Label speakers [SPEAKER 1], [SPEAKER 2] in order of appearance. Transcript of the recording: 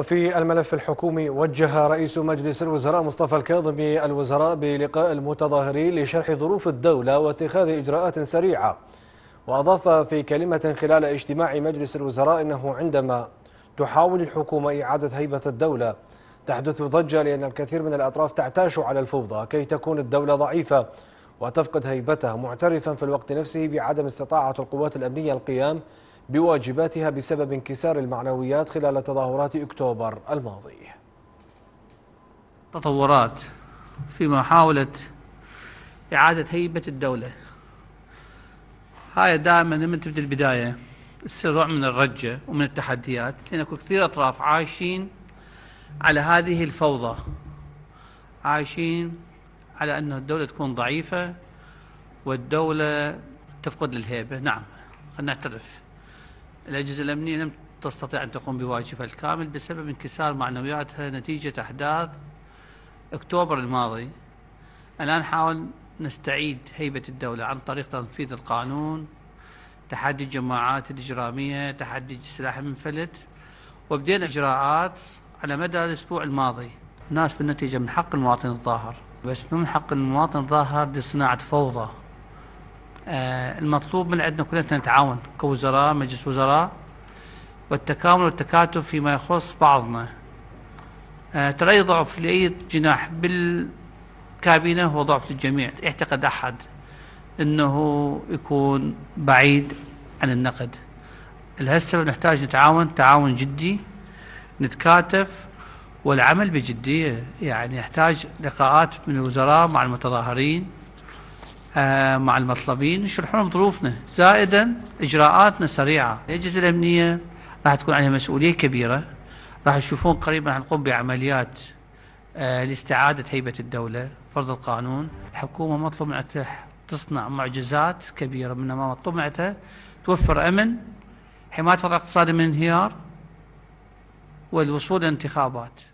[SPEAKER 1] وفي الملف الحكومي وجه رئيس مجلس الوزراء مصطفى الكاظمي الوزراء بلقاء المتظاهرين لشرح ظروف الدولة واتخاذ إجراءات سريعة وأضاف في كلمة خلال اجتماع مجلس الوزراء أنه عندما تحاول الحكومة إعادة هيبة الدولة تحدث ضجة لأن الكثير من الأطراف تعتاش على الفوضى كي تكون الدولة ضعيفة وتفقد هيبتها معترفا في الوقت نفسه بعدم استطاعة القوات الأمنية القيام بواجباتها بسبب انكسار المعنويات خلال تظاهرات أكتوبر الماضي
[SPEAKER 2] تطورات في محاولة إعادة هيبة الدولة هاي دائما من تبدأ البداية السرع من الرجة ومن التحديات لأن كثير أطراف عايشين على هذه الفوضى عايشين على أن الدولة تكون ضعيفة والدولة تفقد للهيبة نعم خلينا نعترف الأجهزة الأمنية لم تستطيع أن تقوم بواجبها الكامل بسبب انكسار معنوياتها نتيجة أحداث أكتوبر الماضي الآن حاول نستعيد هيبة الدولة عن طريق تنفيذ القانون تحدي الجماعات الإجرامية تحدي السلاح المنفلت وبدينا إجراءات على مدى الأسبوع الماضي الناس بالنتيجة من حق المواطن الظاهر بس من حق المواطن الظاهر لصناعة فوضى آه، المطلوب من عندنا كلنا نتعاون كوزراء مجلس وزراء والتكامل والتكاتف فيما يخص بعضنا آه، ترى أي ضعف لأي جناح بالكابينة هو ضعف للجميع يعتقد أحد أنه يكون بعيد عن النقد لهالسبب نحتاج نتعاون تعاون جدي نتكاتف والعمل بجدية يعني يحتاج لقاءات من الوزراء مع المتظاهرين آه، مع المطلبين يشرحون لهم ظروفنا زائدا اجراءاتنا سريعه الاجهزه الامنيه راح تكون عليها مسؤوليه كبيره راح تشوفون قريبا راح نقوم بعمليات آه، لاستعاده هيبه الدوله فرض القانون الحكومه مطلوب منها تصنع معجزات كبيره من ما مطلوب منها توفر امن حمايه الوضع الاقتصادي من الانهيار والوصول الى انتخابات